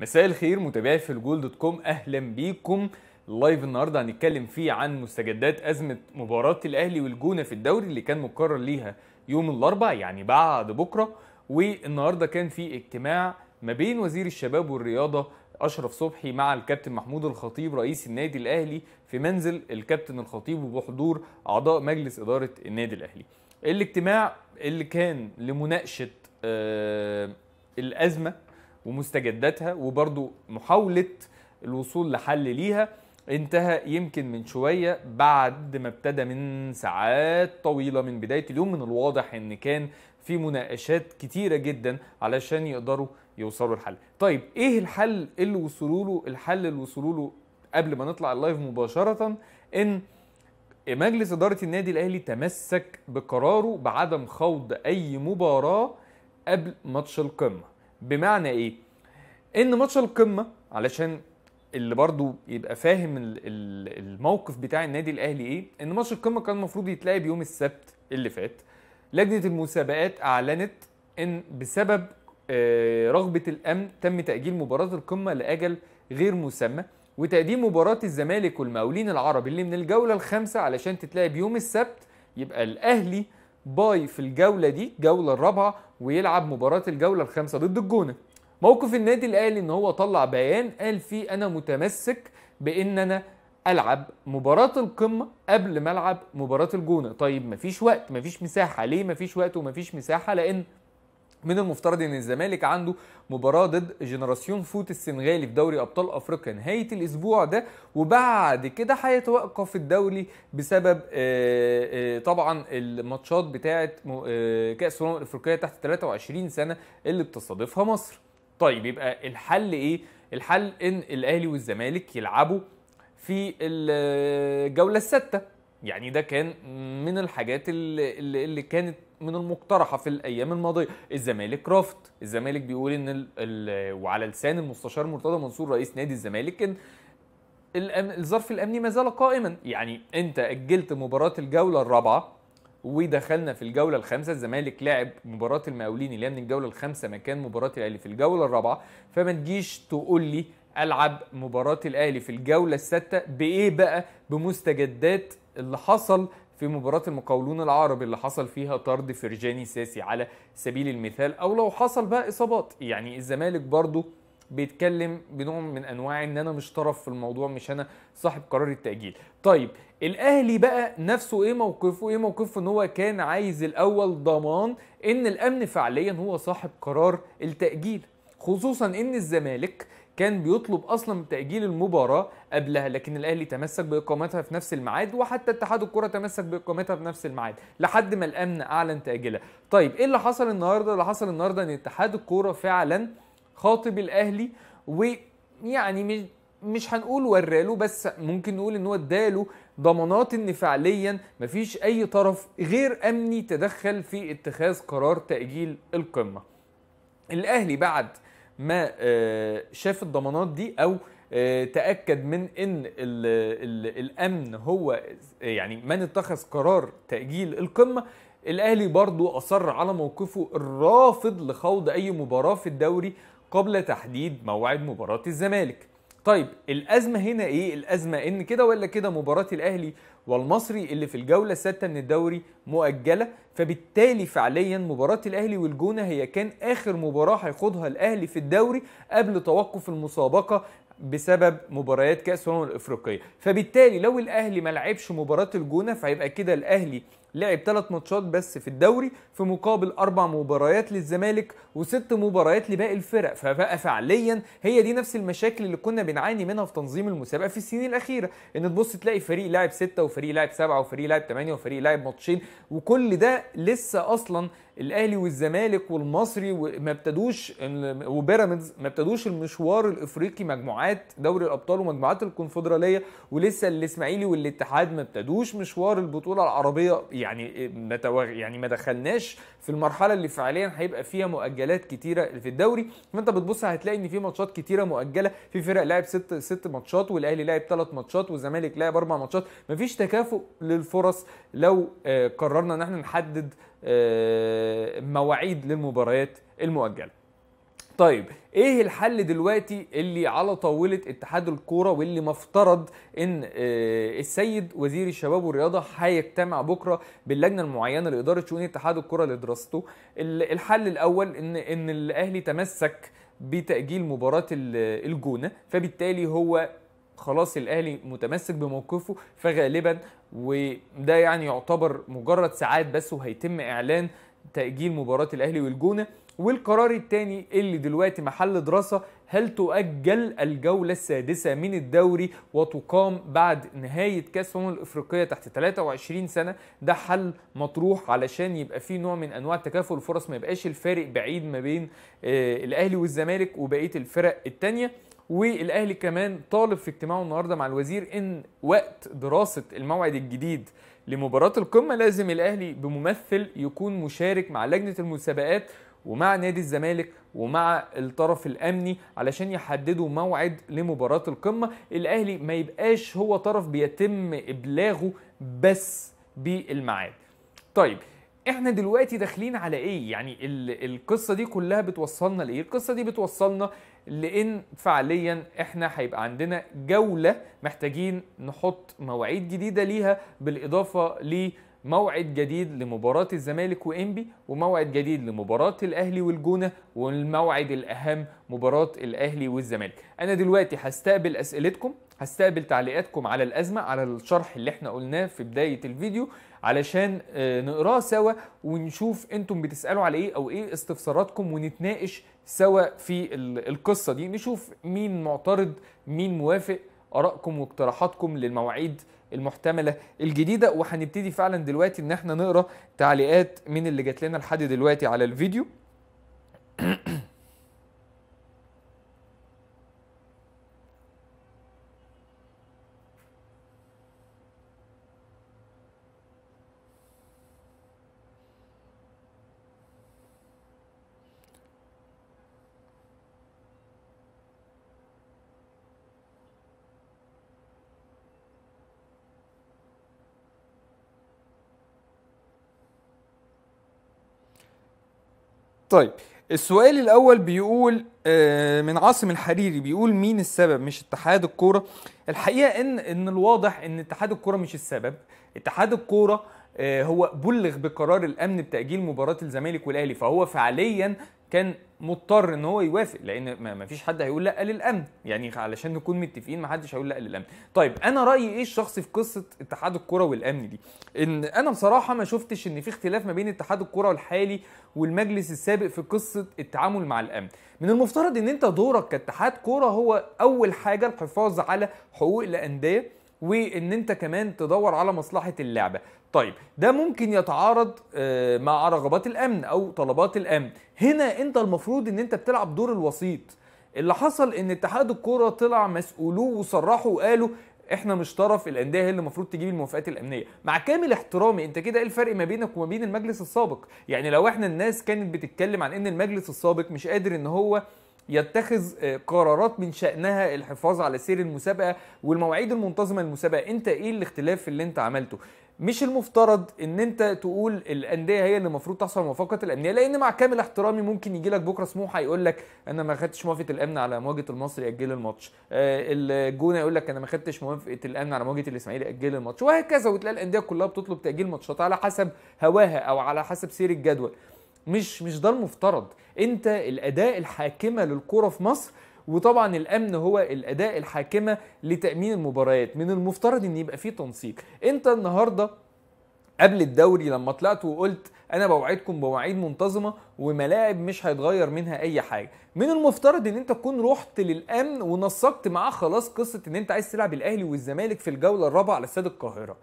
مساء الخير متابعي في الجول دوت كوم اهلا بيكم لايف النهارده هنتكلم فيه عن مستجدات ازمه مباراه الاهلي والجونه في الدوري اللي كان مقرر ليها يوم الاربعاء يعني بعد بكره والنهارده كان في اجتماع ما بين وزير الشباب والرياضه اشرف صبحي مع الكابتن محمود الخطيب رئيس النادي الاهلي في منزل الكابتن الخطيب وبحضور اعضاء مجلس اداره النادي الاهلي الاجتماع اللي كان لمناقشه آه الازمه ومستجداتها وبرضو محاولة الوصول لحل ليها انتهى يمكن من شوية بعد ما ابتدى من ساعات طويلة من بداية اليوم من الواضح ان كان في مناقشات كتيرة جدا علشان يقدروا يوصلوا لحل طيب ايه الحل اللي وصلوا له الحل اللي وصلوا له قبل ما نطلع اللايف مباشرة ان مجلس إدارة النادي الأهلي تمسك بقراره بعدم خوض أي مباراة قبل ماتش القمة بمعنى ايه ان ماتش القمه علشان اللي برضو يبقى فاهم الموقف بتاع النادي الاهلي ايه ان ماتش القمه كان المفروض يتلعب يوم السبت اللي فات لجنه المسابقات اعلنت ان بسبب آه، رغبه الامن تم تاجيل مباراه القمه لاجل غير مسمى وتقديم مباراه الزمالك والمقاولين العرب اللي من الجوله الخامسه علشان تتلعب يوم السبت يبقى الاهلي باي في الجوله دي الجوله الرابعه ويلعب مباراه الجوله الخامسه ضد الجونه موقف النادي الاهلي ان هو طلع بيان قال فيه انا متمسك بان انا العب مباراه القمه قبل ما العب مباراه الجونه طيب مفيش وقت مفيش مساحه ليه مفيش وقت ومفيش مساحه لان من المفترض ان الزمالك عنده مباراه ضد جنراسيون فوت السنغالي في دوري ابطال افريقيا نهايه الاسبوع ده وبعد كده هيتوقف الدوري بسبب آه، آه، طبعا الماتشات بتاعه آه، كاس الامم الافريقيه تحت 23 سنه اللي بتستضيفها مصر. طيب يبقى الحل ايه؟ الحل ان الاهلي والزمالك يلعبوا في الجوله السادسه يعني ده كان من الحاجات اللي, اللي كانت من المقترحه في الايام الماضيه الزمالك رافض الزمالك بيقول ان الـ الـ وعلى لسان المستشار مرتضى منصور رئيس نادي الزمالك ان الظرف الامني ما زال قائما يعني انت اجلت مباراه الجوله الرابعه ودخلنا في الجوله الخامسه الزمالك لعب مباراه المقاولين اللي هي من الجوله الخامسه مكان مباراه الاهلي في الجوله الرابعه فما تجيش تقول لي العب مباراه الاهلي في الجوله السادسه بايه بقى بمستجدات اللي حصل في مباراة المقاولون العرب اللي حصل فيها طرد فرجاني ساسي على سبيل المثال أو لو حصل بقى إصابات يعني الزمالك برضو بيتكلم بنوع من انواع ان انا مش طرف في الموضوع مش انا صاحب قرار التاجيل طيب الاهلي بقى نفسه ايه موقفه ايه موقفه ان هو كان عايز الاول ضمان ان الامن فعليا هو صاحب قرار التاجيل خصوصا ان الزمالك كان بيطلب اصلا تاجيل المباراه قبلها لكن الاهلي تمسك باقامتها في نفس الميعاد وحتى اتحاد الكره تمسك باقامتها في نفس الميعاد لحد ما الامن اعلن تاجيلها طيب ايه اللي حصل النهارده اللي حصل النهارده ان اتحاد الكوره فعلا خاطب الاهلي ويعني مش مش هنقول وراله بس ممكن نقول ان هو اداله ضمانات ان فعليا مفيش اي طرف غير امني تدخل في اتخاذ قرار تاجيل القمه الاهلي بعد ما آه، شاف الضمانات دي او آه، تاكد من ان الـ الـ الامن هو يعني من اتخذ قرار تاجيل القمه الاهلي برضو اصر على موقفه الرافض لخوض اي مباراه في الدوري قبل تحديد موعد مباراه الزمالك طيب الازمه هنا ايه الازمه ان كده ولا كده مباراه الاهلي والمصري اللي في الجوله السادسه من الدوري مؤجله فبالتالي فعليا مباراه الاهلي والجونه هي كان اخر مباراه هيخوضها الاهلي في الدوري قبل توقف المسابقه بسبب مباريات كاس الامم الافريقيه فبالتالي لو الاهلي ما لعبش مباراه الجونه فهيبقى كده الاهلي لعب ثلاث ماتشات بس في الدوري في مقابل أربع مباريات للزمالك وست مباريات لباقي الفرق فبقى فعليا هي دي نفس المشاكل اللي كنا بنعاني منها في تنظيم المسابقة في السنين الأخيرة إن تبص تلاقي فريق لاعب ستة وفريق لاعب سبعة وفريق لاعب ثمانية وفريق لاعب ماتشين وكل ده لسه أصلا الاهلي والزمالك والمصري ما ابتدوش وبيراميدز ما ابتدوش المشوار الافريقي مجموعات دوري الابطال ومجموعات الكونفدراليه ولسه الاسماعيلي والاتحاد ما ابتدوش مشوار البطوله العربيه يعني ما يعني ما دخلناش في المرحله اللي فعليا هيبقى فيها مؤجلات كتيره في الدوري فانت بتبص هتلاقي ان في ماتشات كتيره مؤجله في فرق لعب ست ست ماتشات والاهلي لعب ثلاث ماتشات والزمالك لعب اربع ماتشات مفيش تكافؤ للفرص لو آه، قررنا ان احنا نحدد آه، مواعيد للمباريات المؤجله طيب ايه الحل دلوقتي اللي على طاوله اتحاد الكوره واللي مفترض ان آه، السيد وزير الشباب والرياضه هيجتمع بكره باللجنه المعينه لاداره شؤون اتحاد الكوره لدراسته الحل الاول ان ان الاهلي تمسك بتأجيل مباراة الجونة فبالتالي هو خلاص الاهلي متمسك بموقفه فغالبا وده يعني يعتبر مجرد ساعات بس وهيتم اعلان تاجيل مباراه الاهلي والجونه والقرار الثاني اللي دلوقتي محل دراسه هل تؤجل الجوله السادسه من الدوري وتقام بعد نهايه كاس الامم الافريقيه تحت 23 سنه ده حل مطروح علشان يبقى في نوع من انواع تكافؤ الفرص ما يبقاش الفارق بعيد ما بين آه، الاهلي والزمالك وبقيه الفرق الثانيه والاهلي كمان طالب في اجتماعه النهارده مع الوزير ان وقت دراسه الموعد الجديد لمباراه القمه لازم الاهلي بممثل يكون مشارك مع لجنه المسابقات ومع نادي الزمالك ومع الطرف الامني علشان يحددوا موعد لمباراه القمه الاهلي ما يبقاش هو طرف بيتم ابلاغه بس بالمعاد طيب احنا دلوقتي داخلين على ايه يعني القصه دي كلها بتوصلنا لايه القصه دي بتوصلنا لان فعليا احنا هيبقى عندنا جوله محتاجين نحط مواعيد جديده ليها بالاضافه ل موعد جديد لمباراة الزمالك وإنبي وموعد جديد لمباراة الأهلي والجونة والموعد الأهم مباراة الأهلي والزمالك أنا دلوقتي هستقبل أسئلتكم هستقبل تعليقاتكم على الازمه على الشرح اللي احنا قلناه في بدايه الفيديو علشان آه، نقراه سوا ونشوف انتم بتسالوا على ايه او ايه استفساراتكم ونتناقش سوا في القصه دي نشوف مين معترض مين موافق ارائكم واقتراحاتكم للمواعيد المحتمله الجديده وهنبتدي فعلا دلوقتي ان احنا نقرا تعليقات من اللي جات لنا لحد دلوقتي على الفيديو طيب السؤال الاول بيقول آه، من عاصم الحريري بيقول مين السبب مش اتحاد الكوره الحقيقه ان ان الواضح ان اتحاد الكوره مش السبب اتحاد الكوره آه، هو بلغ بقرار الامن بتاجيل مباراه الزمالك والاهلي فهو فعليا كان مضطر ان هو يوافق لان ما فيش حد هيقول لا للامن يعني علشان نكون متفقين ما حدش هيقول لا للامن طيب انا رايي ايه الشخصي في قصه اتحاد الكره والامن دي ان انا بصراحه ما شفتش ان في اختلاف ما بين اتحاد الكره الحالي والمجلس السابق في قصه التعامل مع الامن من المفترض ان انت دورك كاتحاد كره هو اول حاجه الحفاظ على حقوق الانديه وان انت كمان تدور على مصلحه اللعبه طيب ده ممكن يتعارض آه، مع رغبات الامن او طلبات الامن هنا انت المفروض ان انت بتلعب دور الوسيط اللي حصل ان اتحاد الكوره طلع مسؤولوه وصرحوا وقالوا احنا مش طرف الانديه هي اللي المفروض تجيب الموافقات الامنيه مع كامل احترامي انت كده ايه الفرق ما بينك وما بين المجلس السابق يعني لو احنا الناس كانت بتتكلم عن ان المجلس السابق مش قادر ان هو يتخذ آه، قرارات من شأنها الحفاظ على سير المسابقة والمواعيد المنتظمة للمسابقة انت ايه الاختلاف اللي انت عملته مش المفترض ان انت تقول الانديه هي اللي المفروض تحصل موافقه الامنيه لان مع كامل احترامي ممكن يجي لك بكره سموحه يقول لك انا ما خدتش موافقه الامن على مواجهه المصري اجل الماتش آه، الجونه يقول لك انا ما خدتش موافقه الامن على مواجهه الاسماعيلي اجل الماتش وهكذا وتلاقي الانديه كلها بتطلب تاجيل ماتشات على حسب هواها او على حسب سير الجدول مش مش ده المفترض انت الاداء الحاكمه للكره في مصر وطبعا الامن هو الاداء الحاكمه لتامين المباريات من المفترض ان يبقى فيه تنسيق انت النهارده قبل الدوري لما طلعت وقلت انا بوعدكم بمواعيد منتظمه وملاعب مش هيتغير منها اي حاجه من المفترض ان انت تكون رحت للامن ونسقت معاه خلاص قصه ان انت عايز تلعب الاهلي والزمالك في الجوله الرابعه على استاد القاهره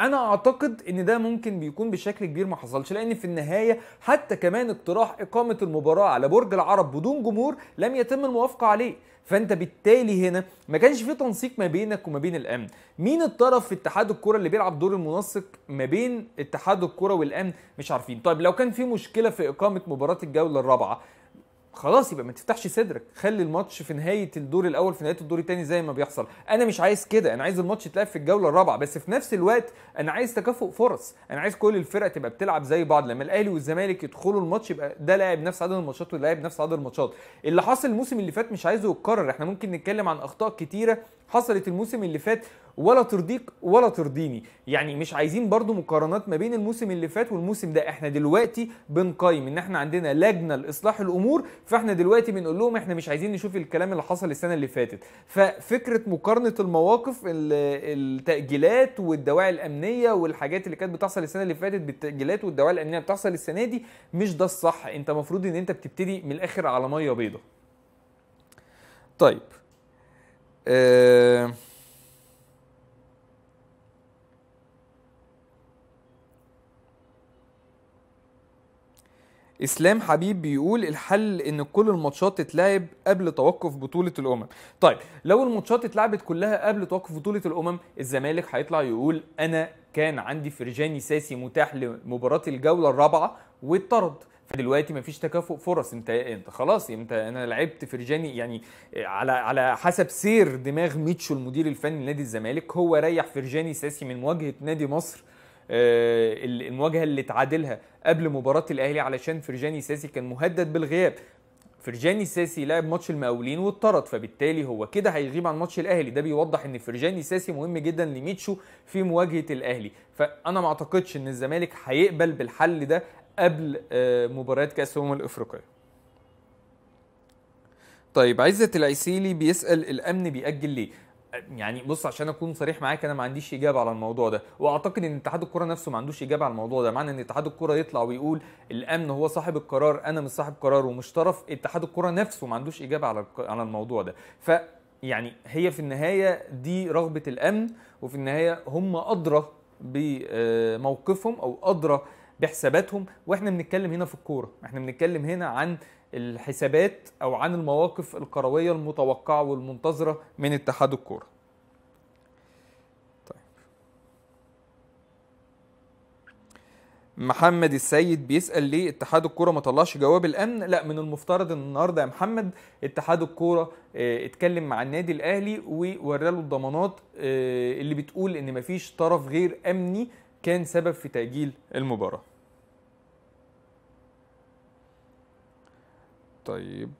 انا اعتقد ان ده ممكن بيكون بشكل كبير ما حصلش لان في النهايه حتى كمان اقتراح اقامه المباراه على برج العرب بدون جمهور لم يتم الموافقه عليه فانت بالتالي هنا ما كانش في تنسيق ما بينك وما بين الامن مين الطرف في اتحاد الكره اللي بيلعب دور المنسق ما بين اتحاد الكره والامن مش عارفين طيب لو كان في مشكله في اقامه مباراه الجوله الرابعه خلاص يبقى ما تفتحش صدرك خلي الماتش في نهايه الدور الاول في نهايه الدور الثاني زي ما بيحصل انا مش عايز كده انا عايز الماتش يتلعب في الجوله الرابعه بس في نفس الوقت انا عايز تكافؤ فرص انا عايز كل الفرق تبقى بتلعب زي بعض لما الاهلي والزمالك يدخلوا الماتش يبقى ده لاعب نفس عدد الماتشات وده لاعب نفس عدد الماتشات اللي حصل الموسم اللي فات مش عايزه يتكرر احنا ممكن نتكلم عن اخطاء كتيره حصلت الموسم اللي فات ولا ترضيك ولا ترضيني يعني مش عايزين برضو مقارنات ما بين الموسم اللي فات والموسم ده احنا دلوقتي بنقيم ان احنا عندنا لجنه لاصلاح الامور فاحنا دلوقتي بنقول لهم احنا مش عايزين نشوف الكلام اللي حصل السنه اللي فاتت ففكره مقارنه المواقف التاجيلات والدواعي الامنيه والحاجات اللي كانت بتحصل السنه اللي فاتت بالتاجيلات والدواعي الامنيه بتحصل السنه دي مش ده الصح انت المفروض ان انت بتبتدي من الاخر على ميه بيضه طيب أه اسلام حبيب بيقول الحل ان كل الماتشات تتلعب قبل توقف بطوله الامم طيب لو الماتشات اتلعبت كلها قبل توقف بطوله الامم الزمالك هيطلع يقول انا كان عندي فرجاني ساسي متاح لمباراه الجوله الرابعه واتطرد فدلوقتي مفيش تكافؤ فرص انت انت خلاص انت انا لعبت فرجاني يعني على على حسب سير دماغ ميتشو المدير الفني لنادي الزمالك هو ريح فرجاني ساسي من مواجهه نادي مصر آه، المواجهه اللي اتعادلها قبل مباراه الاهلي علشان فرجاني ساسي كان مهدد بالغياب فرجاني ساسي لعب ماتش المقاولين واتطرد فبالتالي هو كده هيغيب عن ماتش الاهلي ده بيوضح ان فرجاني ساسي مهم جدا لميتشو في مواجهه الاهلي فانا ما اعتقدش ان الزمالك هيقبل بالحل ده قبل آه، مباراه كاس الامم الافريقيه طيب عزت العسيلي بيسأل الأمن بيأجل ليه؟ يعني بص عشان اكون صريح معاك انا ما عنديش اجابه على الموضوع ده واعتقد ان اتحاد الكره نفسه ما عندوش اجابه على الموضوع ده معنى ان اتحاد الكره يطلع ويقول الامن هو صاحب القرار انا مش صاحب قرار ومش طرف اتحاد الكره نفسه ما عندوش اجابه على على الموضوع ده ف يعني هي في النهايه دي رغبه الامن وفي النهايه هم ادرى بموقفهم آه، او ادرى بحساباتهم واحنا بنتكلم هنا في الكوره احنا بنتكلم هنا عن الحسابات او عن المواقف الكرويه المتوقعه والمنتظره من اتحاد الكوره طيب. محمد السيد بيسال ليه اتحاد الكوره ما طلعش جواب الامن لا من المفترض ان النهارده يا محمد اتحاد الكوره اه اتكلم مع النادي الاهلي ووراله له الضمانات اه اللي بتقول ان مفيش طرف غير امني كان سبب في تاجيل المباراه طيب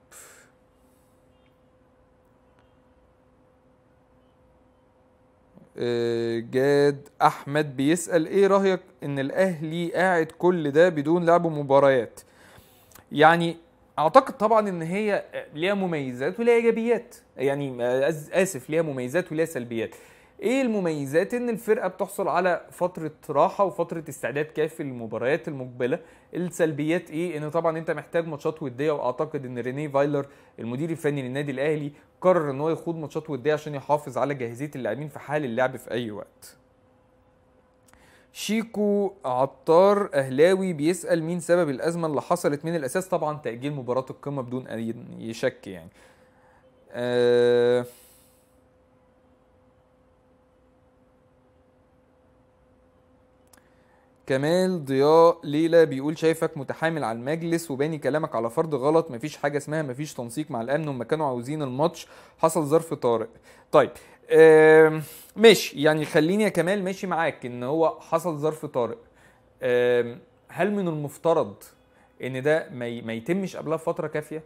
آه، جاد احمد بيسال ايه رايك ان الاهلي قاعد كل ده بدون لعب مباريات يعني اعتقد طبعا ان هي ليها مميزات وليها ايجابيات يعني آه، اسف ليها مميزات وليها سلبيات ايه المميزات ان الفرقه بتحصل على فتره راحه وفتره استعداد كافي للمباريات المقبله السلبيات ايه ان طبعا انت محتاج ماتشات وديه واعتقد ان ريني فايلر المدير الفني للنادي الاهلي قرر ان هو يخوض ماتشات وديه عشان يحافظ على جاهزيه اللاعبين في حال اللعب في اي وقت شيكو عطار اهلاوي بيسال مين سبب الازمه اللي حصلت من الاساس طبعا تاجيل مباراه القمه بدون اي شك يعني أه كمال ضياء ليلى بيقول شايفك متحامل على المجلس وباني كلامك على فرض غلط مفيش حاجه اسمها مفيش تنسيق مع الامن هم كانوا عاوزين الماتش حصل ظرف طارئ طيب آه ماشي يعني خليني يا كمال ماشي معاك ان هو حصل ظرف طارئ هل من المفترض ان ده ما, ما يتمش قبلها فتره كافيه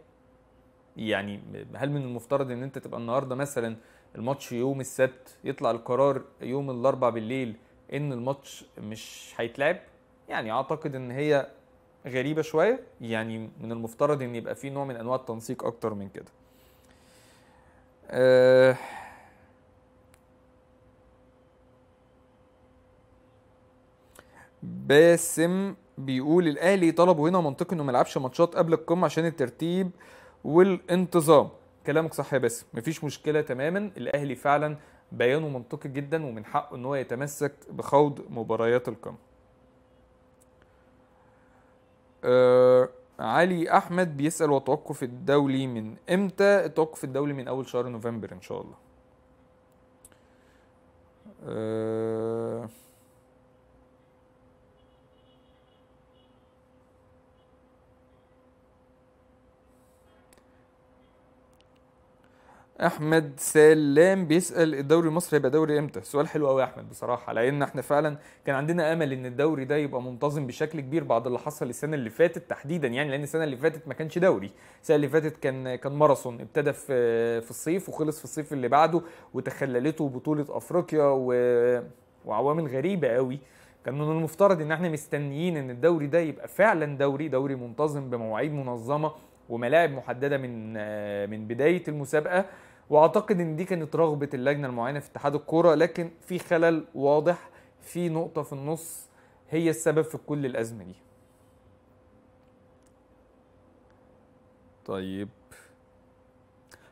يعني هل من المفترض ان انت تبقى النهارده مثلا الماتش يوم السبت يطلع القرار يوم الاربع بالليل ان الماتش مش هيتلعب يعني اعتقد ان هي غريبه شويه يعني من المفترض ان يبقى في نوع من انواع التنسيق اكتر من كده أه باسم بيقول الاهلي طلبوا هنا منطق انه ما يلعبش ماتشات قبل القمه عشان الترتيب والانتظام كلامك صح يا باسم مفيش مشكله تماما الاهلي فعلا بيانه منطقي جدا ومن حقه ان هو يتمسك بخوض مباريات القمه آه علي احمد بيسال وتوقف التوقف الدولي من امتى التوقف الدولي من اول شهر نوفمبر ان شاء الله آه احمد سلام بيسال الدوري المصري هيبقى دوري امتى سؤال حلو قوي يا احمد بصراحه لان احنا فعلا كان عندنا امل ان الدوري ده يبقى منتظم بشكل كبير بعد اللي حصل السنه اللي فاتت تحديدا يعني لان السنه اللي فاتت ما كانش دوري السنه اللي فاتت كان كان ماراثون ابتدى في في الصيف وخلص في الصيف اللي بعده وتخللته بطوله افريقيا و... وعوامل غريبه قوي كان من المفترض ان احنا مستنيين ان الدوري ده يبقى فعلا دوري دوري منتظم بمواعيد منظمه وملاعب محدده من من بدايه المسابقه واعتقد ان دي كانت رغبه اللجنه المعينه في اتحاد الكوره لكن في خلل واضح في نقطه في النص هي السبب في كل الازمه دي طيب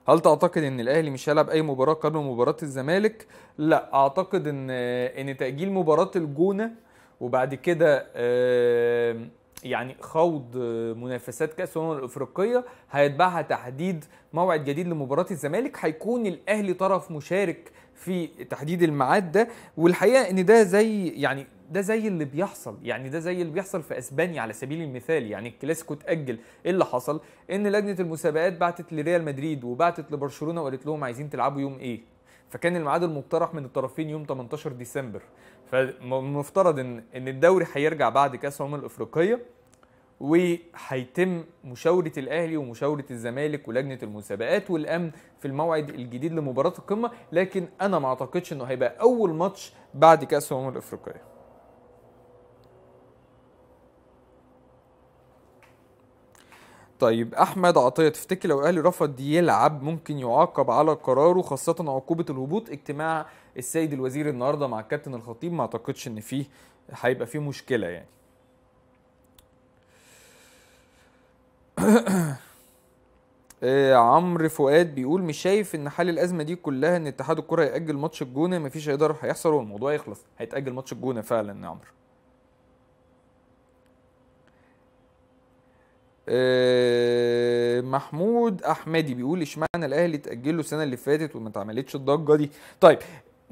هل تعتقد ان الاهلي مش هيلعب اي مباراه قبل مباراه الزمالك لا اعتقد ان ان تاجيل مباراه الجونه وبعد كده يعني خوض منافسات كاس الامم الافريقيه هيتبعها تحديد موعد جديد لمباراه الزمالك هيكون الاهلي طرف مشارك في تحديد الميعاد ده والحقيقه ان ده زي يعني ده زي اللي بيحصل يعني ده زي اللي بيحصل في اسبانيا على سبيل المثال يعني الكلاسيكو اتاجل ايه اللي حصل ان لجنه المسابقات بعتت لريال مدريد وبعتت لبرشلونه وقالت لهم عايزين تلعبوا يوم ايه فكان الميعاد المقترح من الطرفين يوم 18 ديسمبر فالمفترض ان ان الدوري هيرجع بعد كاس الامم الافريقيه وهيتم مشاورة الأهلي ومشاورة الزمالك ولجنة المسابقات والأمن في الموعد الجديد لمباراة القمة لكن أنا ما أعتقدش أنه هيبقى أول ماتش بعد كأس الأمم الأفريقية طيب احمد عطيه تفتكر لو الاهلي رفض يلعب ممكن يعاقب على قراره خاصه عقوبه الهبوط اجتماع السيد الوزير النهارده مع الكابتن الخطيب ما اعتقدش ان فيه هيبقى فيه مشكله يعني آه، عمرو فؤاد بيقول مش شايف ان حل الازمه دي كلها ان اتحاد الكره ياجل ماتش الجونه مفيش هيقدر هيحصل والموضوع يخلص هيتاجل ماتش الجونه فعلا يا عمرو آه، محمود احمدي بيقول اشمعنى الاهلي له السنه اللي فاتت وما اتعملتش الضجه دي طيب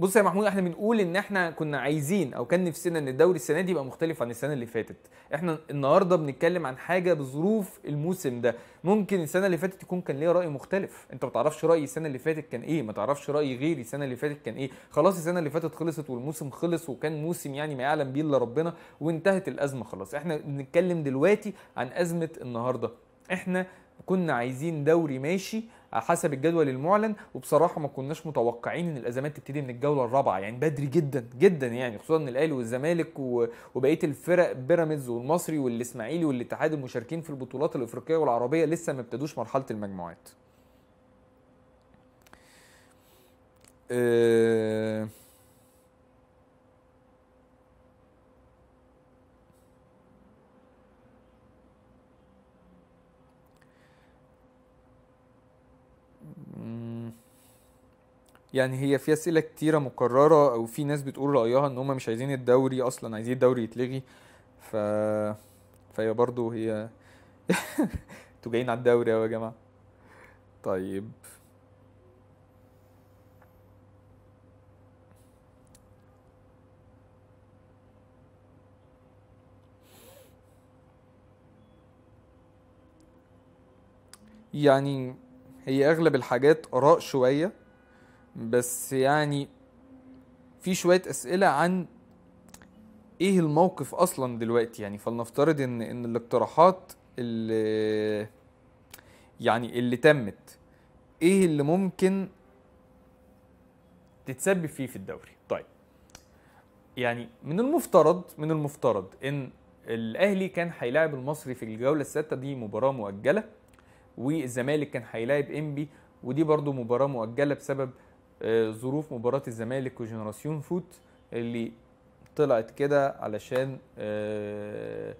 بص يا محمود احنا بنقول ان احنا كنا عايزين او كان نفسنا ان الدوري السنه دي يبقى مختلف عن السنه اللي فاتت احنا النهارده بنتكلم عن حاجه بظروف الموسم ده ممكن السنه اللي فاتت يكون كان ليها راي مختلف انت ما تعرفش رايي السنه اللي فاتت كان ايه ما تعرفش رايي غيري السنه اللي فاتت كان ايه خلاص السنه اللي فاتت خلصت والموسم خلص وكان موسم يعني ما يعلم بيه الا ربنا وانتهت الازمه خلاص احنا بنتكلم دلوقتي عن ازمه النهارده احنا كنا عايزين دوري ماشي حسب الجدول المعلن وبصراحه ما كناش متوقعين ان الازمات تبتدي من الجوله الرابعه يعني بدري جدا جدا يعني خصوصا ان الاهلي والزمالك وبقيه الفرق بيراميدز والمصري والاسماعيلي والاتحاد المشاركين في البطولات الافريقيه والعربيه لسه ما ابتدوش مرحله المجموعات. أه يعني هي في اسئله كتيره مكرره او في ناس بتقول رايها ان هم مش عايزين الدوري اصلا عايزين الدوري يتلغي ف فهي برضو هي انتوا جايين على الدوري يا جماعه طيب يعني هي اغلب الحاجات اراء شويه بس يعني في شويه اسئله عن ايه الموقف اصلا دلوقتي يعني فلنفترض ان ان الاقتراحات اللي يعني اللي تمت ايه اللي ممكن تتسبب فيه في الدوري طيب يعني من المفترض من المفترض ان الاهلي كان هيلاعب المصري في الجوله السادسه دي مباراه مؤجله والزمالك كان هيلاعب انبي ودي برضو مباراه مؤجله بسبب آه، ظروف مباراه الزمالك وجنراسيون فوت اللي طلعت كده علشان آه،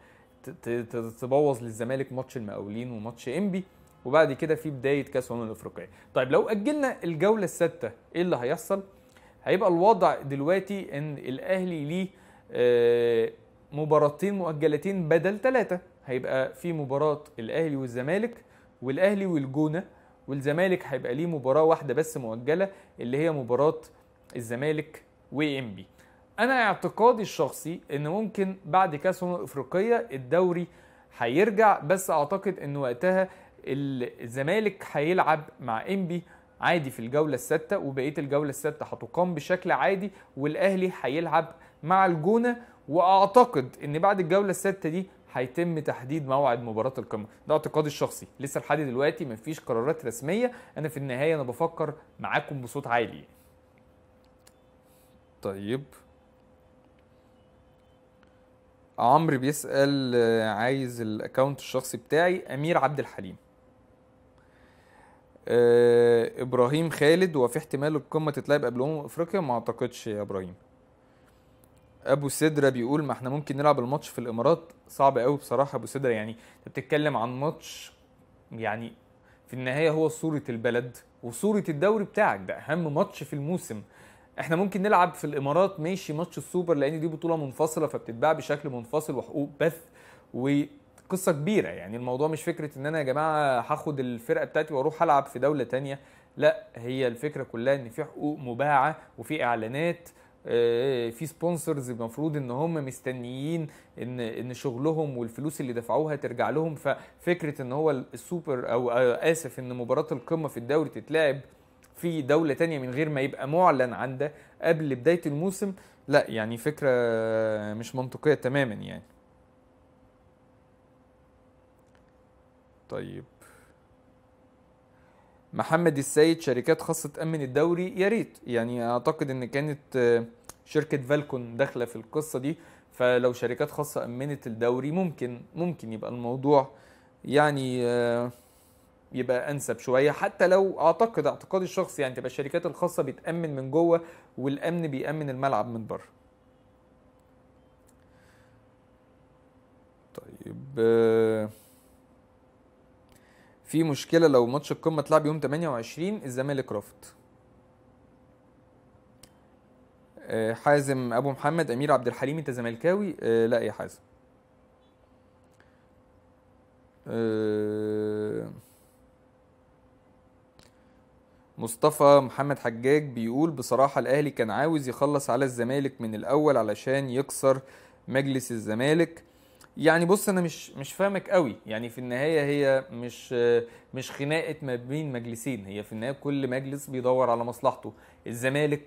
تبوظ للزمالك ماتش المقاولين وماتش انبي وبعد كده في بدايه كاس الامم الافريقيه طيب لو اجلنا الجوله السادسه ايه اللي هيحصل هيبقى الوضع دلوقتي ان الاهلي ليه آه، مباراتين مؤجلتين بدل ثلاثه هيبقى في مباراه الاهلي والزمالك والاهلي والجونه والزمالك هيبقى ليه مباراه واحده بس مؤجله اللي هي مباراه الزمالك وانبي انا اعتقادي الشخصي ان ممكن بعد كاس أمم افريقيا الدوري هيرجع بس اعتقد ان وقتها الزمالك هيلعب مع انبي عادي في الجوله السادسه وبقيه الجوله السادسه هتقام بشكل عادي والاهلي هيلعب مع الجونه واعتقد ان بعد الجوله السادسه دي هيتم تحديد موعد مباراه القمه ده اعتقادي الشخصي لسه لحد دلوقتي مفيش قرارات رسميه انا في النهايه انا بفكر معاكم بصوت عالي طيب عمرو بيسال عايز الاكونت الشخصي بتاعي امير عبد الحليم آه، ابراهيم خالد هو في احتمال القمه تتلعب قبل امم افريقيا ما اعتقدش يا ابراهيم ابو سدره بيقول ما احنا ممكن نلعب الماتش في الامارات صعب قوي بصراحه ابو سدره يعني انت بتتكلم عن ماتش يعني في النهايه هو صوره البلد وصوره الدوري بتاعك ده اهم ماتش في الموسم احنا ممكن نلعب في الامارات ماشي ماتش السوبر لان دي بطوله منفصله فبتتباع بشكل منفصل وحقوق بث وقصه كبيره يعني الموضوع مش فكره ان انا يا جماعه هاخد الفرقه بتاعتي واروح العب في دوله تانية لا هي الفكره كلها ان في حقوق مباعه وفي اعلانات آه، آه، في سبونسرز المفروض ان هم مستنيين ان ان شغلهم والفلوس اللي دفعوها ترجع لهم ففكره ان هو السوبر او آه، اسف ان مباراه القمه في الدوري تتلعب في دوله تانية من غير ما يبقى معلن عن ده قبل بدايه الموسم لا يعني فكره مش منطقيه تماما يعني طيب محمد السيد شركات خاصه تامن الدوري يا ريت يعني اعتقد ان كانت آه، شركه فالكون داخله في القصه دي فلو شركات خاصه امنت الدوري ممكن ممكن يبقى الموضوع يعني آه، يبقى انسب شويه حتى لو اعتقد اعتقادي الشخصي يعني تبقى الشركات الخاصه بتامن من جوه والامن بيامن الملعب من بره طيب آه، في مشكله لو ماتش القمه اتلعب يوم 28 الزمالك رفض آه، حازم ابو محمد امير عبد الحليم انت زملكاوي آه، لا يا حازم آه، مصطفى محمد حجاج بيقول بصراحة الأهلي كان عاوز يخلص على الزمالك من الأول علشان يكسر مجلس الزمالك يعني بص انا مش مش فاهمك قوي يعني في النهايه هي مش مش خناقه ما بين مجلسين هي في النهايه كل مجلس بيدور على مصلحته الزمالك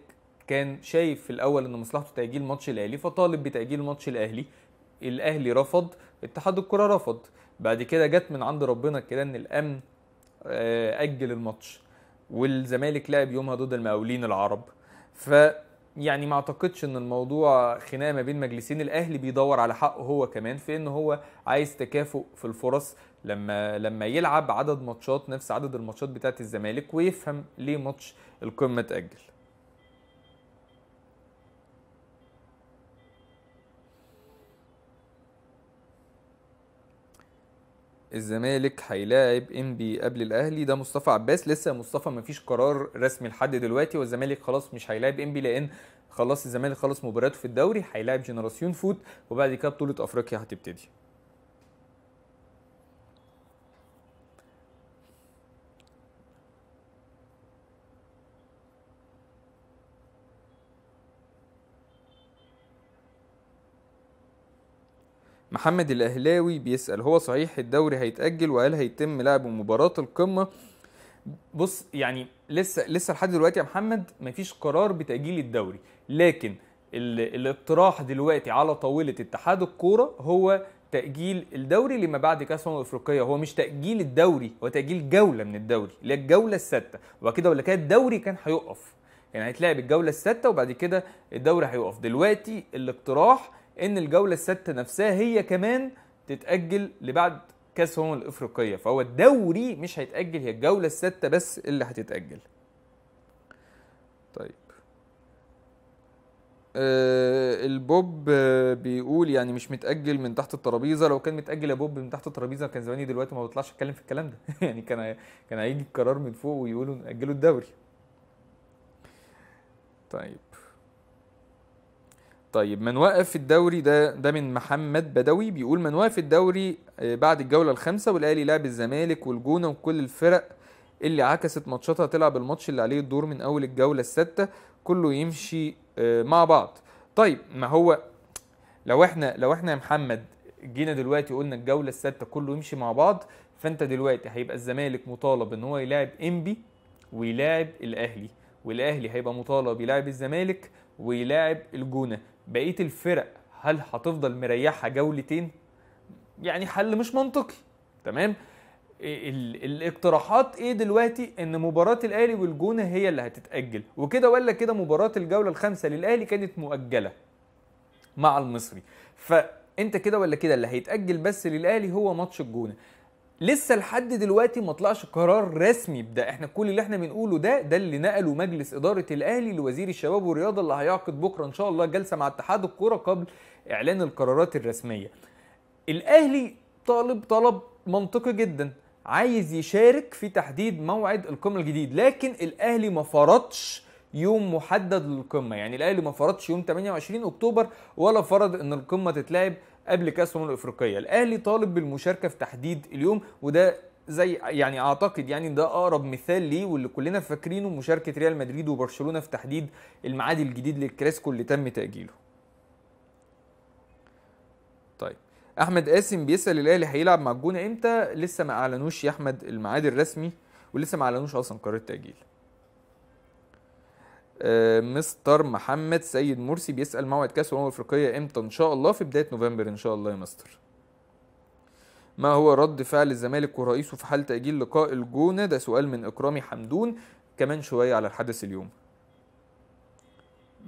كان شايف في الاول ان مصلحته تاجيل ماتش الاهلي فطالب بتاجيل ماتش الاهلي الاهلي رفض اتحاد الكره رفض بعد كده جت من عند ربنا كده ان الامن آه، اجل الماتش والزمالك لعب يومها ضد المقاولين العرب ف يعني ما اعتقدش ان الموضوع خناقه ما بين مجلسين الاهلي بيدور على حقه هو كمان في ان هو عايز تكافؤ في الفرص لما لما يلعب عدد ماتشات نفس عدد الماتشات بتاعت الزمالك ويفهم ليه ماتش القمه اتاجل الزمالك هيلاعب انبي قبل الاهلي ده مصطفى عباس لسه مصطفى ما فيش قرار رسمي لحد دلوقتي والزمالك خلاص مش هيلاعب انبي لان خلاص الزمالك خلص مباراته في الدوري هيلاعب جنراسيون فوت وبعد كده بطوله افريقيا هتبتدي محمد الاهلاوي بيسال هو صحيح الدوري هيتاجل وهل هيتم لعب مباراه القمه بص يعني لسه لسه لحد دلوقتي يا محمد مفيش قرار بتاجيل الدوري لكن الاقتراح دلوقتي على طاوله اتحاد الكوره هو تاجيل الدوري لما بعد كاس الامم الافريقيه هو مش تاجيل الدوري هو تاجيل جوله من الدوري اللي هي الجوله السادسه وكده ولا كده الدوري كان هيقف يعني هيتلعب الجوله السادسه وبعد كده الدوري هيقف دلوقتي الاقتراح ان الجوله السادسه نفسها هي كمان تتاجل لبعد كاس الامم الافريقيه فهو الدوري مش هيتاجل هي الجوله السادسه بس اللي هتتاجل طيب آه البوب بيقول يعني مش متاجل من تحت الترابيزه لو كان متاجل يا بوب من تحت الترابيزه كان زماني دلوقتي ما بطلعش اتكلم في الكلام ده يعني كان كان هيجي القرار من فوق ويقولوا ناجلوا الدوري طيب طيب من وقف الدوري ده ده من محمد بدوي بيقول من وقف الدوري آه، بعد الجوله الخامسه والاهلي لعب الزمالك والجونه وكل الفرق اللي عكست ماتشاتها تلعب الماتش اللي عليه الدور من اول الجوله السادسه كله يمشي آه، مع بعض طيب ما هو لو احنا لو احنا يا محمد جينا دلوقتي قلنا الجوله السادسه كله يمشي مع بعض فانت دلوقتي هيبقى الزمالك مطالب ان هو يلاعب انبي ويلاعب الاهلي والاهلي هيبقى مطالب يلاعب الزمالك ويلاعب الجونه بقيه الفرق هل هتفضل مريحه جولتين يعني حل مش منطقي تمام الاقتراحات ايه دلوقتي ان مباراه الاهلي والجونه هي اللي هتتاجل وكده ولا كده مباراه الجوله الخامسه للاهلي كانت مؤجله مع المصري فانت كده ولا كده اللي هيتاجل بس للاهلي هو ماتش الجونه لسه لحد دلوقتي ما طلعش قرار رسمي بده احنا كل اللي احنا بنقوله ده ده اللي نقله مجلس اداره الاهلي لوزير الشباب والرياضه اللي هيعقد بكره ان شاء الله جلسه مع اتحاد الكوره قبل اعلان القرارات الرسميه الاهلي طالب طلب منطقي جدا عايز يشارك في تحديد موعد القمه الجديد لكن الاهلي ما فرضش يوم محدد للقمه يعني الاهلي ما فرضش يوم 28 اكتوبر ولا فرض ان القمه تتلعب قبل كاس الامم الافريقيه الاهلي طالب بالمشاركه في تحديد اليوم وده زي يعني اعتقد يعني ده اقرب مثال ليه واللي كلنا فاكرينه مشاركه ريال مدريد وبرشلونه في تحديد الميعاد الجديد للكلاسيكو اللي تم تاجيله طيب احمد قاسم بيسال الاهلي هيلعب مع الجونه امتى لسه ما اعلنوش يا احمد الميعاد الرسمي ولسه ما اعلنوش اصلا قرار التاجيل آه، مستر محمد سيد مرسي بيسال موعد كاس الامم الافريقيه امتى ان شاء الله في بدايه نوفمبر ان شاء الله يا مستر ما هو رد فعل الزمالك ورئيسه في حال تاجيل لقاء الجونه ده سؤال من اكرامي حمدون كمان شويه على الحدث اليوم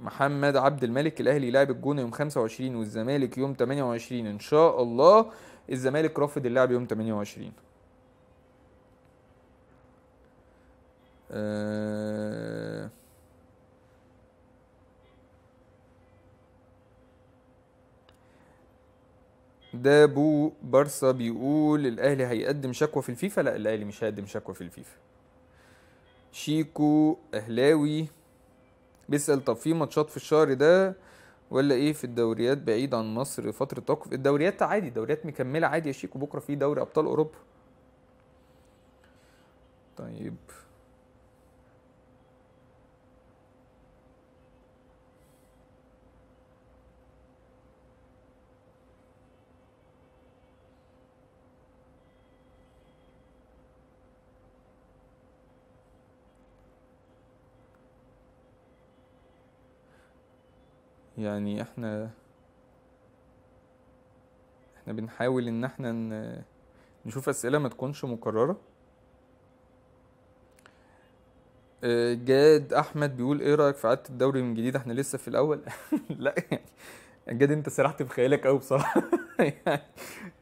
محمد عبد الملك الاهلي لاعب الجونه يوم 25 والزمالك يوم 28 ان شاء الله الزمالك رافض اللعب يوم 28 أه دابو برصة بيقول الاهلي هيقدم شكوى في الفيفا لا الاهلي مش هيقدم شكوى في الفيفا شيكو اهلاوي بيسال طب في ماتشات في الشهر ده ولا ايه في الدوريات بعيد عن مصر فتره توقف الدوريات عادي الدوريات مكمله عادي يا شيكو بكره في دوري ابطال اوروبا طيب يعني احنا احنا بنحاول ان احنا نشوف اسئله ما تكونش مكرره آه، جاد احمد بيقول ايه رايك في عاده الدوري من جديد احنا لسه في الاول لا يعني جاد انت سرحت في خيالك قوي بصراحه يعني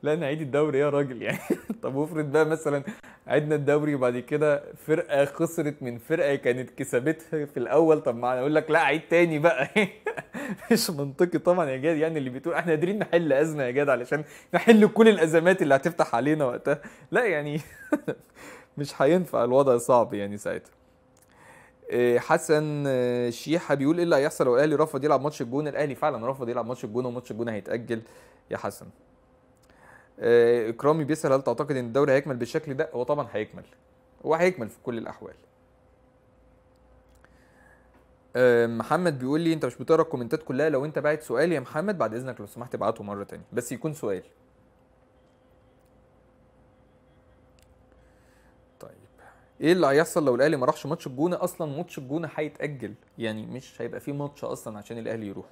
لا نعيد الدوري يا راجل يعني طب افرض بقى مثلا عدنا الدوري وبعد كده فرقه خسرت من فرقه كانت كسبتها في الاول طب ما انا اقول لك لا عيد تاني بقى مش منطقي طبعا يا جاد يعني اللي بتقول احنا قادرين نحل ازمه يا جاد علشان نحل كل الازمات اللي هتفتح علينا وقتها لا يعني مش هينفع الوضع صعب يعني ساعتها آه، حسن آه، شيحه بيقول ايه اللي هيحصل لو الاهلي رفض يلعب ماتش الجونه الاهلي فعلا رفض يلعب ماتش الجونه وماتش الجونه هيتاجل يا حسن آه، اكرامي بيسال هل تعتقد ان الدوري هيكمل بالشكل ده هو طبعا هيكمل هو هيكمل في كل الاحوال آه، محمد بيقول لي انت مش بتقرا الكومنتات كلها لو انت باعت سؤال يا محمد بعد اذنك لو سمحت ابعته مره تانية بس يكون سؤال طيب ايه اللي هيحصل لو الاهلي ما راحش ماتش الجونه اصلا ماتش الجونه هيتاجل يعني مش هيبقى في ماتش اصلا عشان الاهلي يروح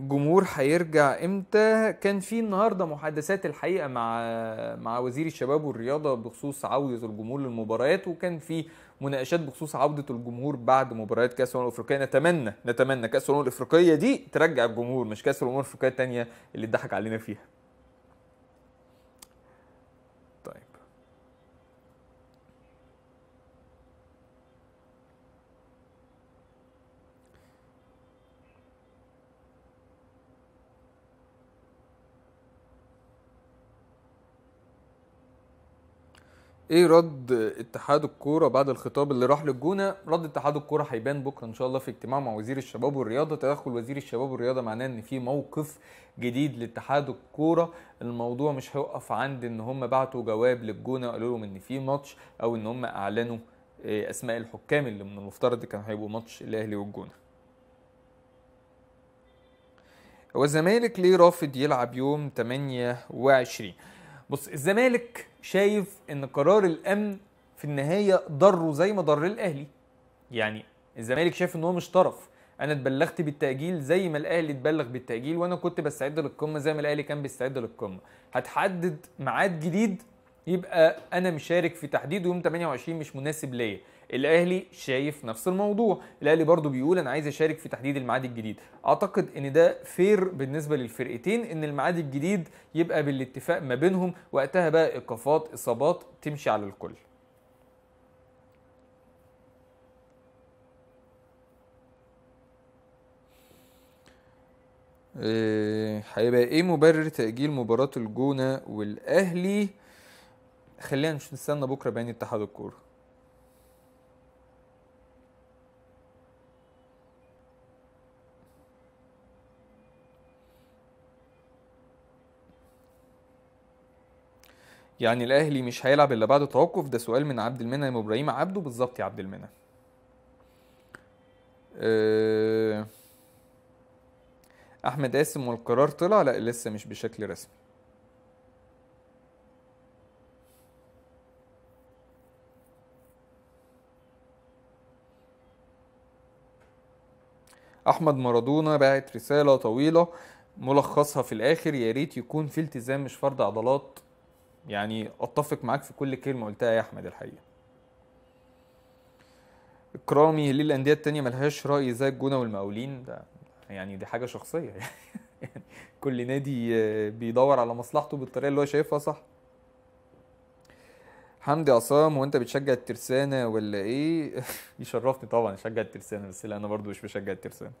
الجمهور هيرجع امتى كان في النهارده محادثات الحقيقه مع مع وزير الشباب والرياضه بخصوص عوده الجمهور للمباريات وكان في مناقشات بخصوص عودة الجمهور بعد مباريات كأس الأمم الأفريقية نتمنى نتمنى كأس الأمم الأفريقية دي ترجع الجمهور مش كأس الأمم الأفريقية التانية اللي اتضحك علينا فيها ايه رد اتحاد الكوره بعد الخطاب اللي راح للجونه رد اتحاد الكوره هيبان بكره ان شاء الله في اجتماع مع وزير الشباب والرياضه تدخل وزير الشباب والرياضه معناه ان في موقف جديد لاتحاد الكوره الموضوع مش هيوقف عند ان هم بعتوا جواب للجونه قالوا لهم ان في ماتش او ان هم اعلنوا آه، اسماء الحكام اللي من المفترض كان هيبقوا ماتش الاهلي والجونه هو الزمالك ليه رافض يلعب يوم 28 بص الزمالك شايف ان قرار الامن في النهايه ضره زي ما ضر الاهلي يعني الزمالك شايف ان هو مش طرف انا اتبلغت بالتاجيل زي ما الاهلي اتبلغ بالتاجيل وانا كنت بستعد للقمه زي ما الاهلي كان بيستعد للقمه هتحدد ميعاد جديد يبقى انا مشارك في تحديده يوم 28 مش مناسب ليا الاهلي شايف نفس الموضوع الاهلي برضو بيقول انا عايز اشارك في تحديد الميعاد الجديد اعتقد ان ده فير بالنسبه للفرقتين ان الميعاد الجديد يبقى بالاتفاق ما بينهم وقتها بقى ايقافات اصابات تمشي على الكل آه، هيبقى ايه مبرر تأجيل مباراة الجونة والأهلي خلينا نستنى بكرة بيان اتحاد الكورة يعني الاهلي مش هيلعب الا بعد توقف ده سؤال من عبد المنعم ابراهيم عبده بالظبط يا عبد المنعم آه، احمد قاسم والقرار طلع لا لسه مش بشكل رسمي احمد مارادونا باعت رساله طويله ملخصها في الاخر يا ريت يكون في التزام مش فرض عضلات يعني اتفق معاك في كل كلمه قلتها يا احمد الحقيقه اكرامي ليه الانديه التانيه ملهاش راي زي الجونه والمقاولين ده يعني دي حاجه شخصيه يعني, يعني كل نادي بيدور على مصلحته بالطريقه اللي هو شايفها صح حمدي عصام وانت بتشجع الترسانه ولا ايه يشرفني طبعا اشجع الترسانه بس لا انا برضو مش بشجع الترسانه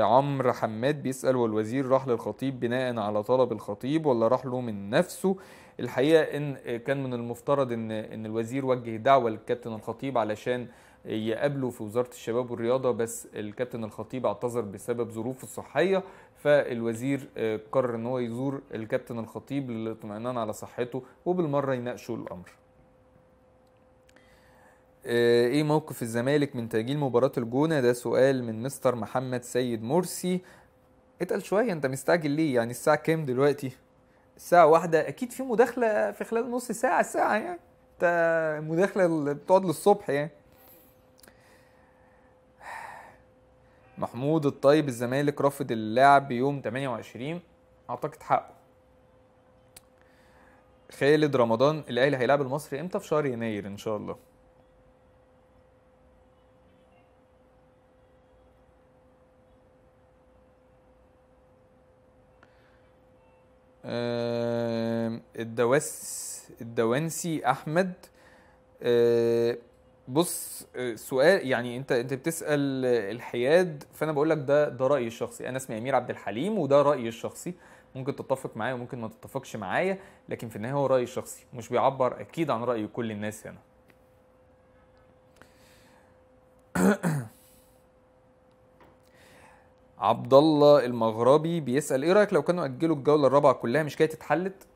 عمرو حماد بيسأل والوزير راح للخطيب بناء على طلب الخطيب ولا راح له من نفسه الحقيقة إن كان من المفترض إن إن الوزير وجه دعوة للكابتن الخطيب علشان يقابله في وزارة الشباب والرياضة بس الكابتن الخطيب اعتذر بسبب ظروفه الصحية فالوزير آه، قرر إن هو يزور الكابتن الخطيب للاطمئنان على صحته وبالمرة يناقشوا الأمر آه، ايه موقف الزمالك من تأجيل مباراة الجونة ده سؤال من مستر محمد سيد مرسي اتقل شوية انت مستعجل ليه يعني الساعة كام دلوقتي الساعة واحدة اكيد في مداخلة في خلال نص ساعة ساعة يعني انت مداخلة بتقعد للصبح يعني محمود الطيب الزمالك رفض اللعب يوم 28 اعتقد حقه خالد رمضان الاهلي هيلعب المصري امتى في شهر يناير ان شاء الله آه، الدواس الدوانسي احمد آه، بص آه، سؤال يعني انت انت بتسال الحياد فانا بقول لك ده ده رايي الشخصي انا اسمي امير عبد الحليم وده رايي الشخصي ممكن تتفق معايا وممكن ما تتفقش معايا لكن في النهايه هو رايي الشخصي مش بيعبر اكيد عن راي كل الناس هنا عبد الله المغربي بيسال ايه رايك لو كانوا اجلوا الجوله الرابعه كلها مش كانت اتحلت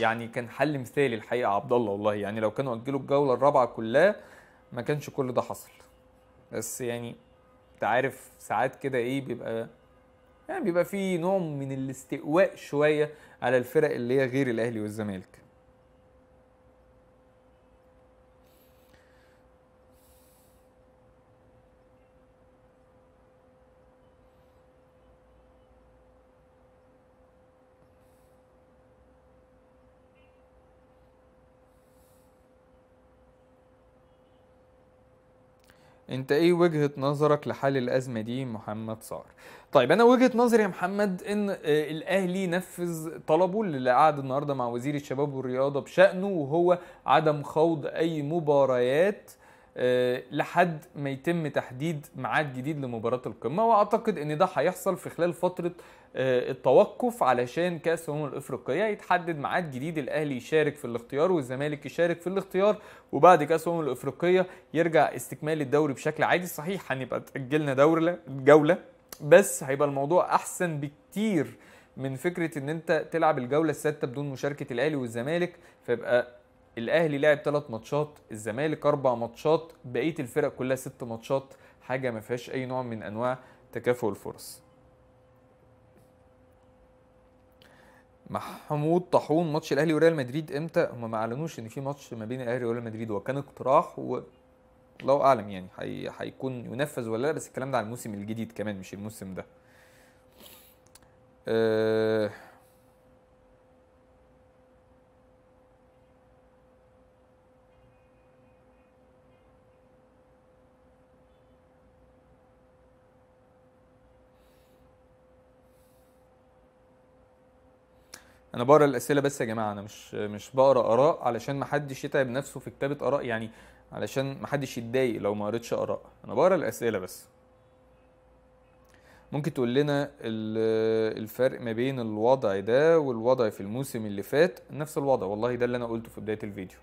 يعني كان حل مثالي الحقيقه عبد الله والله يعني لو كانوا اجلوا الجوله الرابعه كلها ما كانش كل ده حصل بس يعني انت عارف ساعات كده ايه بيبقى يعني بيبقى في نوع من الاستقواء شويه على الفرق اللي هي غير الاهلي والزمالك انت ايه وجهه نظرك لحل الازمه دي محمد صار طيب انا وجهه نظري يا محمد ان آه، الاهلي نفذ طلبه اللي قعد النهارده مع وزير الشباب والرياضه بشانه وهو عدم خوض اي مباريات آه، لحد ما يتم تحديد ميعاد جديد لمباراه القمه واعتقد ان ده هيحصل في خلال فتره آه، التوقف علشان كاس الامم الافريقيه يتحدد ميعاد جديد الاهلي يشارك في الاختيار والزمالك يشارك في الاختيار وبعد كاس الامم الافريقيه يرجع استكمال الدوري بشكل عادي صحيح هنبقى تاجلنا دوره جوله بس هيبقى الموضوع احسن بكتير من فكره ان انت تلعب الجوله السادسه بدون مشاركه الاهلي والزمالك فيبقى الاهلي لعب ثلاث ماتشات الزمالك اربع ماتشات بقيه الفرق كلها ست ماتشات حاجه ما فيهاش اي نوع من انواع تكافؤ الفرص محمود طاحون ماتش الاهلي وريال مدريد امتى هم ما اعلنوش ان في ماتش ما بين الاهلي وريال مدريد هو كان اقتراح والله اعلم يعني هيكون ينفذ ولا لا بس الكلام ده على الموسم الجديد كمان مش الموسم ده أه انا بقرا الاسئله بس يا جماعه انا مش مش بقرا اراء علشان ما حدش يتعب نفسه في كتابه اراء يعني علشان ما حدش يتضايق لو ما قريتش اراء انا بقرا الاسئله بس ممكن تقول لنا الفرق ما بين الوضع ده والوضع في الموسم اللي فات نفس الوضع والله ده اللي انا قلته في بدايه الفيديو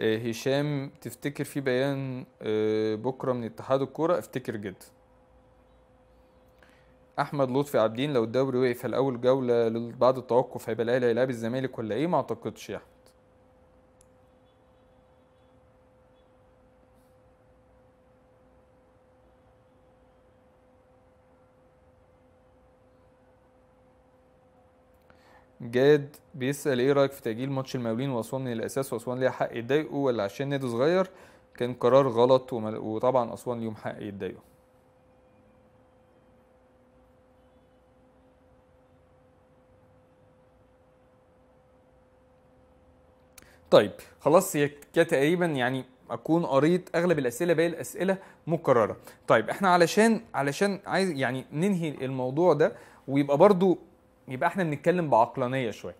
آه، هشام تفتكر في بيان آه، بكره من اتحاد الكوره افتكر جدا احمد لطفي عابدين لو الدوري وقف الاول جوله بعد التوقف هيبقى الاهلي هيلاعب الزمالك ولا ايه ما اعتقدش يعني جاد بيسال ايه رايك في تاجيل ماتش المقاولين واسوان من الاساس واسوان ليها حق يتضايقوا ولا عشان نادي صغير كان قرار غلط وطبعا اسوان ليهم حق يتضايقوا طيب خلاص هي كده تقريبا يعني اكون قريت اغلب الاسئله باقي الاسئله مكرره طيب احنا علشان علشان عايز يعني ننهي الموضوع ده ويبقى برضو يبقى احنا بنتكلم بعقلانيه شويه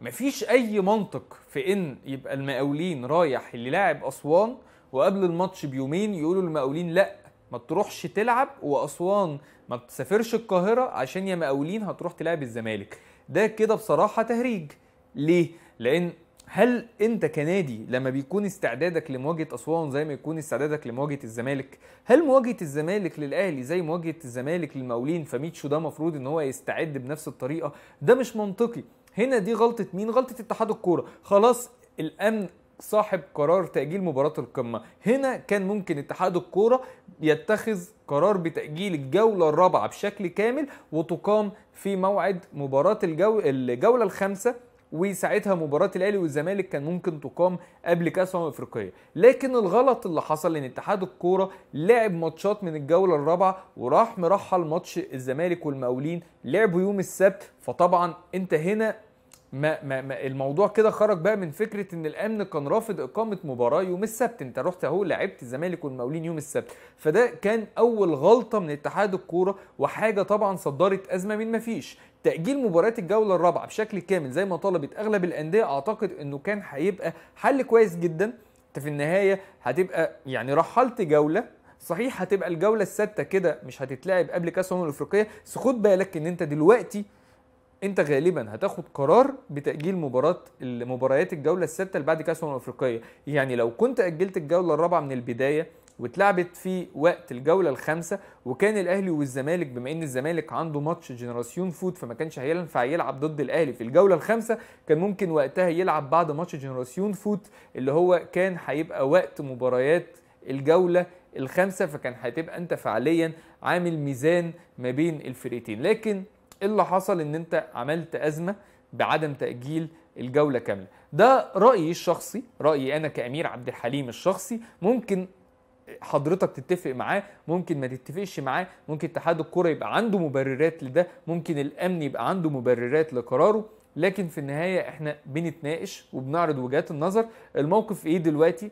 مفيش اي منطق في ان يبقى المقاولين رايح للاعب اسوان وقبل الماتش بيومين يقولوا المقاولين لا ما تروحش تلعب واسوان ما تسافرش القاهره عشان يا مقاولين هتروح تلعب الزمالك ده كده بصراحه تهريج ليه لان هل انت كنادي لما بيكون استعدادك لمواجهه اسوان زي ما يكون استعدادك لمواجهه الزمالك هل مواجهه الزمالك للاهلي زي مواجهه الزمالك للمقاولين فميتشو ده مفروض ان هو يستعد بنفس الطريقه ده مش منطقي هنا دي غلطه مين غلطه اتحاد الكوره خلاص الامن صاحب قرار تأجيل مباراة القمة هنا كان ممكن اتحاد الكورة يتخذ قرار بتأجيل الجولة الرابعة بشكل كامل وتقام في موعد مباراة الجو... الجولة الخامسة وساعتها مباراه الاهلي والزمالك كان ممكن تقام قبل كاس امم افريقيه لكن الغلط اللي حصل ان اتحاد الكوره لعب ماتشات من الجوله الرابعه وراح مرحل ماتش الزمالك والمقاولين لعبوا يوم السبت فطبعا انت هنا ما, ما, ما الموضوع كده خرج بقى من فكره ان الامن كان رافض اقامه مباراه يوم السبت انت رحت اهو لعبت الزمالك والمقاولين يوم السبت فده كان اول غلطه من اتحاد الكوره وحاجه طبعا صدرت ازمه من ما فيش تأجيل مباريات الجولة الرابعة بشكل كامل زي ما طلبت أغلب الأندية أعتقد إنه كان هيبقى حل كويس جدا أنت في النهاية هتبقى يعني رحلت جولة صحيح هتبقى الجولة السادسة كده مش هتتلعب قبل كأس الأمم الأفريقية بس خد بالك إن أنت دلوقتي انت غالبا هتاخد قرار بتاجيل مباراه مباريات الجوله السادسه اللي بعد كاس الامم الافريقيه يعني لو كنت اجلت الجوله الرابعه من البدايه واتلعبت في وقت الجوله الخامسه وكان الاهلي والزمالك بما ان الزمالك عنده ماتش جنراسيون فود فما كانش هينفع يلعب ضد الاهلي في الجوله الخامسه كان ممكن وقتها يلعب بعد ماتش جنراسيون فود اللي هو كان هيبقى وقت مباريات الجوله الخامسه فكان هتبقى انت فعليا عامل ميزان ما بين الفرقتين لكن ايه اللي حصل ان انت عملت ازمه بعدم تاجيل الجوله كامله ده رايي الشخصي رايي انا كامير عبد الحليم الشخصي ممكن حضرتك تتفق معاه ممكن ما تتفقش معاه ممكن اتحاد الكوره يبقى عنده مبررات لده ممكن الامن يبقى عنده مبررات لقراره لكن في النهايه احنا بنتناقش وبنعرض وجهات النظر الموقف ايه دلوقتي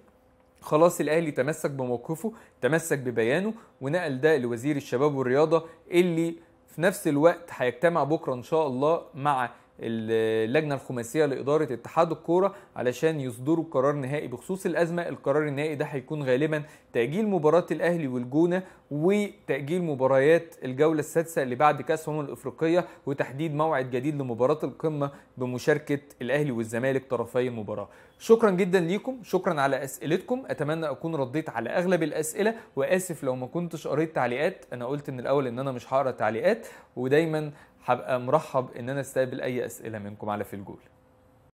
خلاص الاهلي تمسك بموقفه تمسك ببيانه ونقل ده لوزير الشباب والرياضه اللي في نفس الوقت هيجتمع بكره ان شاء الله مع اللجنه الخماسيه لاداره اتحاد الكوره علشان يصدروا قرار نهائي بخصوص الازمه القرار النهائي ده هيكون غالبا تاجيل مباراه الاهلي والجونه وتاجيل مباريات الجوله السادسه اللي بعد كاس الامم الافريقيه وتحديد موعد جديد لمباراه القمه بمشاركه الاهلي والزمالك طرفي المباراه شكرا جدا ليكم شكرا على اسئلتكم اتمنى اكون رديت على اغلب الاسئله واسف لو ما كنتش قريت تعليقات انا قلت من الاول ان انا مش هقرا تعليقات ودايما هبقى مرحب ان انا استقبل اي اسئله منكم على في الجول